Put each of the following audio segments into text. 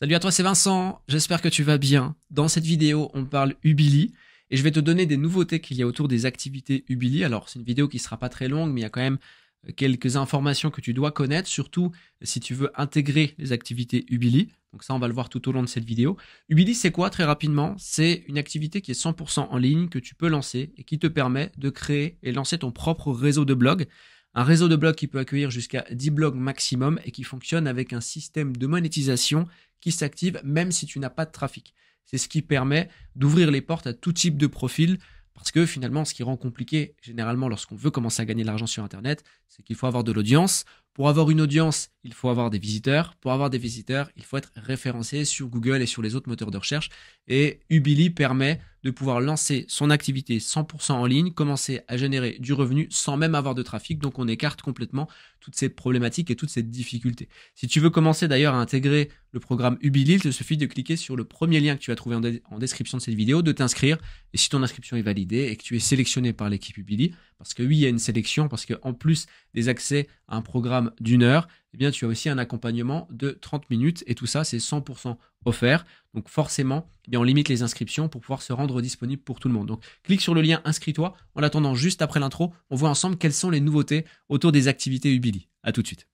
Salut à toi, c'est Vincent, j'espère que tu vas bien. Dans cette vidéo, on parle Ubili et je vais te donner des nouveautés qu'il y a autour des activités Ubili. Alors, c'est une vidéo qui ne sera pas très longue, mais il y a quand même euh, quelques informations que tu dois connaître, surtout euh, si tu veux intégrer les activités Ubili. Donc ça, on va le voir tout au long de cette vidéo. Ubili, c'est quoi très rapidement C'est une activité qui est 100% en ligne, que tu peux lancer et qui te permet de créer et lancer ton propre réseau de blogs. Un réseau de blogs qui peut accueillir jusqu'à 10 blogs maximum et qui fonctionne avec un système de monétisation qui s'active même si tu n'as pas de trafic. C'est ce qui permet d'ouvrir les portes à tout type de profil parce que finalement, ce qui rend compliqué généralement lorsqu'on veut commencer à gagner de l'argent sur Internet, c'est qu'il faut avoir de l'audience. Pour avoir une audience, il faut avoir des visiteurs. Pour avoir des visiteurs, il faut être référencé sur Google et sur les autres moteurs de recherche. Et Ubili permet de pouvoir lancer son activité 100% en ligne, commencer à générer du revenu sans même avoir de trafic. Donc on écarte complètement toutes ces problématiques et toutes ces difficultés. Si tu veux commencer d'ailleurs à intégrer le programme Ubili, il te suffit de cliquer sur le premier lien que tu vas trouver en, description de cette vidéo, de t'inscrire. Et si ton inscription est validée et que tu es sélectionné par l'équipe Ubili, parce que oui, il y a une sélection, parce qu'en plus des accès un programme d'une heure, eh bien, tu as aussi un accompagnement de 30 minutes et tout ça, c'est 100% offert. Donc, forcément, eh bien, on limite les inscriptions pour pouvoir se rendre disponible pour tout le monde. Donc, clique sur le lien inscris-toi. En attendant juste après l'intro, on voit ensemble quelles sont les nouveautés autour des activités Ubili. À tout de suite.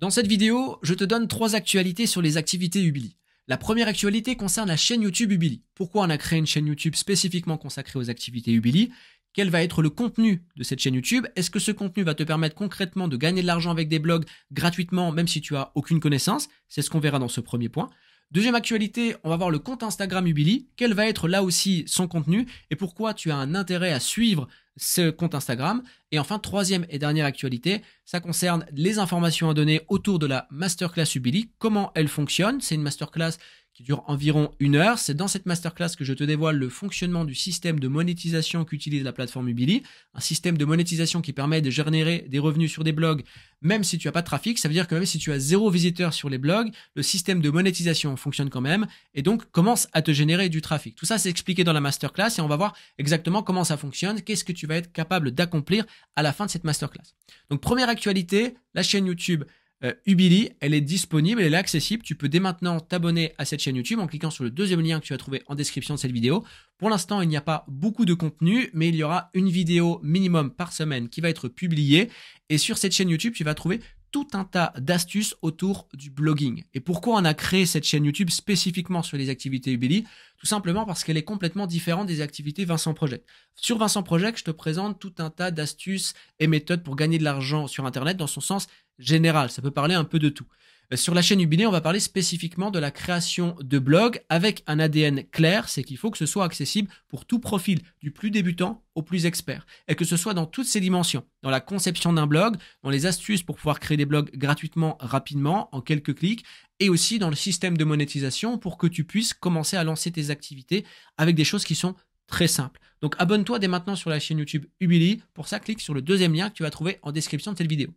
Dans cette vidéo, je te donne trois actualités sur les activités Ubili. La première actualité concerne la chaîne YouTube Ubili. Pourquoi on a créé une chaîne YouTube spécifiquement consacrée aux activités Ubili Quel va être le contenu de cette chaîne YouTube Est-ce que ce contenu va te permettre concrètement de gagner de l'argent avec des blogs gratuitement même si tu as aucune connaissance C'est ce qu'on verra dans ce premier point. Deuxième actualité, on va voir le compte Instagram Ubili. Quel va être là aussi son contenu et pourquoi tu as un intérêt à suivre ce compte Instagram. Et enfin, troisième et dernière actualité, ça concerne les informations à donner autour de la masterclass Ubili, comment elle fonctionne. C'est une masterclass qui dure environ une heure. C'est dans cette masterclass que je te dévoile le fonctionnement du système de monétisation qu'utilise la plateforme Ubili, un système de monétisation qui permet de générer des revenus sur des blogs, même si tu n'as pas de trafic. Ça veut dire que même si tu as zéro visiteur sur les blogs, le système de monétisation fonctionne quand même et donc commence à te générer du trafic. Tout ça, c'est expliqué dans la masterclass et on va voir exactement comment ça fonctionne, qu'est-ce que tu vas être capable d'accomplir à la fin de cette masterclass. Donc première actualité, la chaîne YouTube euh, Ubili, elle est disponible, elle est accessible. Tu peux dès maintenant t'abonner à cette chaîne YouTube en cliquant sur le deuxième lien que tu vas trouver en description de cette vidéo. Pour l'instant, il n'y a pas beaucoup de contenu, mais il y aura une vidéo minimum par semaine qui va être publiée. Et sur cette chaîne YouTube, tu vas trouver tout un tas d'astuces autour du blogging. Et pourquoi on a créé cette chaîne YouTube spécifiquement sur les activités Ubili Tout simplement parce qu'elle est complètement différente des activités Vincent Project. Sur Vincent Project, je te présente tout un tas d'astuces et méthodes pour gagner de l'argent sur Internet dans son sens général. Ça peut parler un peu de tout. Euh, sur la chaîne Ubiné, on va parler spécifiquement de la création de blogs avec un ADN clair, c'est qu'il faut que ce soit accessible pour tout profil, du plus débutant au plus expert, et que ce soit dans toutes ses dimensions, dans la conception d'un blog, dans les astuces pour pouvoir créer des blogs gratuitement, rapidement, en quelques clics, et aussi dans le système de monétisation pour que tu puisses commencer à lancer tes activités avec des choses qui sont très simples. Donc abonne-toi dès maintenant sur la chaîne YouTube Ubili. Pour ça, clique sur le deuxième lien que tu vas trouver en description de cette vidéo.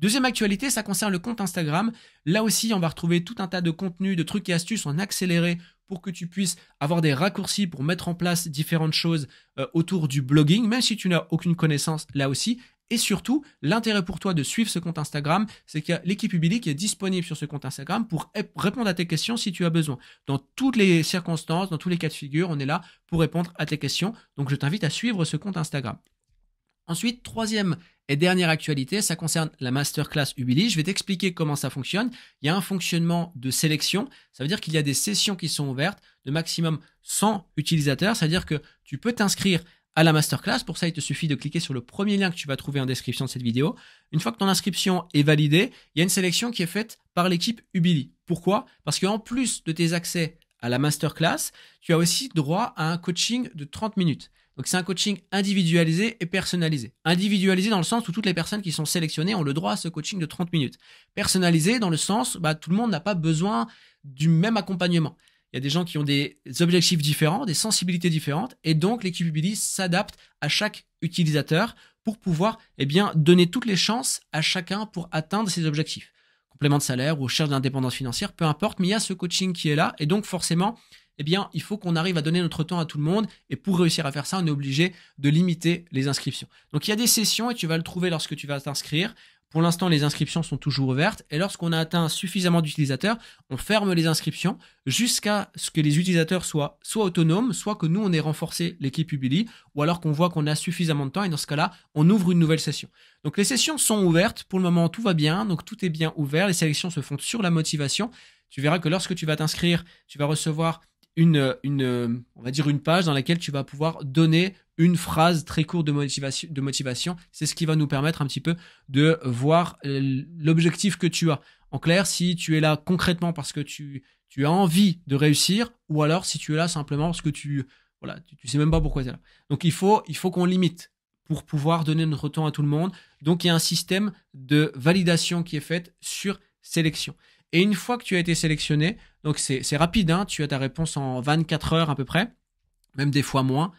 Deuxième actualité, ça concerne le compte Instagram. Là aussi, on va retrouver tout un tas de contenus, de trucs et astuces en accéléré pour que tu puisses avoir des raccourcis pour mettre en place différentes choses euh, autour du blogging, même si tu n'as aucune connaissance là aussi. Et surtout, l'intérêt pour toi de suivre ce compte Instagram, c'est qu'il y a l'équipe Ubili qui est disponible sur ce compte Instagram pour répondre à tes questions si tu as besoin. Dans toutes les circonstances, dans tous les cas de figure, on est là pour répondre à tes questions. Donc, je t'invite à suivre ce compte Instagram. Ensuite, troisième et dernière actualité, ça concerne la masterclass Ubili. Je vais t'expliquer comment ça fonctionne. Il y a un fonctionnement de sélection. Ça veut dire qu'il y a des sessions qui sont ouvertes de maximum 100 utilisateurs. Ça veut dire que tu peux t'inscrire à la masterclass. Pour ça, il te suffit de cliquer sur le premier lien que tu vas trouver en description de cette vidéo. Une fois que ton inscription est validée, il y a une sélection qui est faite par l'équipe Ubili. Pourquoi Parce qu'en plus de tes accès à la masterclass, tu as aussi droit à un coaching de 30 minutes. Donc c'est un coaching individualisé et personnalisé. Individualisé dans le sens où toutes les personnes qui sont sélectionnées ont le droit à ce coaching de 30 minutes. Personnalisé dans le sens où bah, tout le monde n'a pas besoin du même accompagnement. Il y a des gens qui ont des objectifs différents, des sensibilités différentes, et donc l'équipe s'adapte à chaque utilisateur pour pouvoir eh bien, donner toutes les chances à chacun pour atteindre ses objectifs. Complément de salaire ou recherche d'indépendance financière, peu importe, mais il y a ce coaching qui est là, et donc forcément, eh bien, il faut qu'on arrive à donner notre temps à tout le monde. Et pour réussir à faire ça, on est obligé de limiter les inscriptions. Donc, il y a des sessions et tu vas le trouver lorsque tu vas t'inscrire. Pour l'instant, les inscriptions sont toujours ouvertes et lorsqu'on a atteint suffisamment d'utilisateurs, on ferme les inscriptions jusqu'à ce que les utilisateurs soient soit autonomes, soit que nous, on ait renforcé l'équipe Ubili ou alors qu'on voit qu'on a suffisamment de temps et dans ce cas-là, on ouvre une nouvelle session. Donc les sessions sont ouvertes, pour le moment, tout va bien, donc tout est bien ouvert, les sélections se font sur la motivation. Tu verras que lorsque tu vas t'inscrire, tu vas recevoir une, on va dire une page dans laquelle tu vas pouvoir donner une phrase très courte de motivation. De motivation. C'est ce qui va nous permettre un petit peu de voir euh, l'objectif que tu as. En clair, si tu es là concrètement parce que tu, tu as envie de réussir, ou alors si tu es là simplement parce que tu voilà, sais même pas pourquoi tu es là. Donc il faut, il faut qu'on limite pour pouvoir donner notre temps à tout le monde. Donc il y a un système de validation qui est fait sur sélection. Et une fois que tu as été sélectionné, donc c'est rapide, hein, tu as ta réponse en 24 heures à peu près, même des fois moins.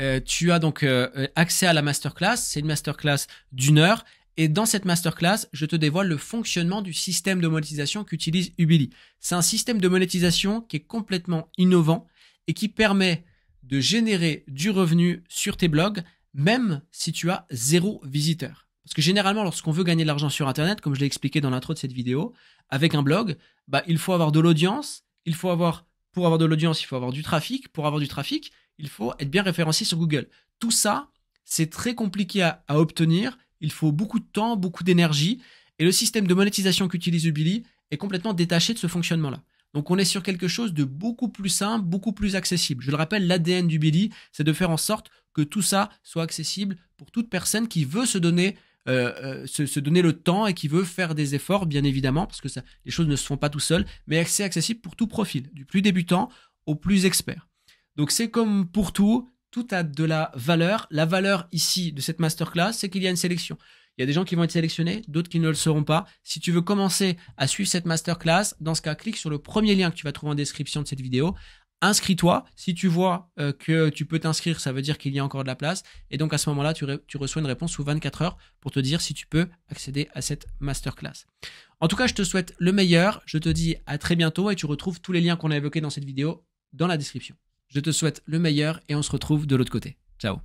Euh, tu as donc euh, euh, accès à la masterclass, c'est une masterclass d'une heure. Et dans cette masterclass, je te dévoile le fonctionnement du système de monétisation qu'utilise Ubili. C'est un système de monétisation qui est complètement innovant et qui permet de générer du revenu sur tes blogs, même si tu as zéro visiteur. Parce que généralement, lorsqu'on veut gagner de l'argent sur Internet, comme je l'ai expliqué dans l'intro de cette vidéo, avec un blog, bah, il faut avoir de l'audience, il faut avoir, pour avoir de l'audience, il faut avoir du trafic, pour avoir du trafic, il faut être bien référencé sur Google. Tout ça, c'est très compliqué à, à, obtenir, il faut beaucoup de temps, beaucoup d'énergie, et le système de monétisation qu'utilise Ubili est complètement détaché de ce fonctionnement-là. Donc on est sur quelque chose de beaucoup plus simple, beaucoup plus accessible. Je le rappelle, l'ADN du Billy, c'est de faire en sorte que tout ça soit accessible pour toute personne qui veut se donner euh, euh, se, donner le temps et qui veut faire des efforts, bien évidemment, parce que les choses ne se font pas tout seul, mais c'est accessible pour tout profil, du plus débutant au plus expert. Donc c'est comme pour tout, tout a de la valeur. La valeur ici de cette masterclass, c'est qu'il y a une sélection. Il y a des gens qui vont être sélectionnés, d'autres qui ne le seront pas. Si tu veux commencer à suivre cette masterclass, dans ce cas, clique sur le premier lien que tu vas trouver en description de cette vidéo inscris-toi. Si tu vois euh, que tu peux t'inscrire, ça veut dire qu'il y a encore de la place. Et donc à ce moment-là, tu, tu, reçois une réponse sous 24 heures pour te dire si tu peux accéder à cette masterclass. En tout cas, je te souhaite le meilleur. Je te dis à très bientôt et tu retrouves tous les liens qu'on a évoqués dans cette vidéo dans la description. Je te souhaite le meilleur et on se retrouve de l'autre côté. Ciao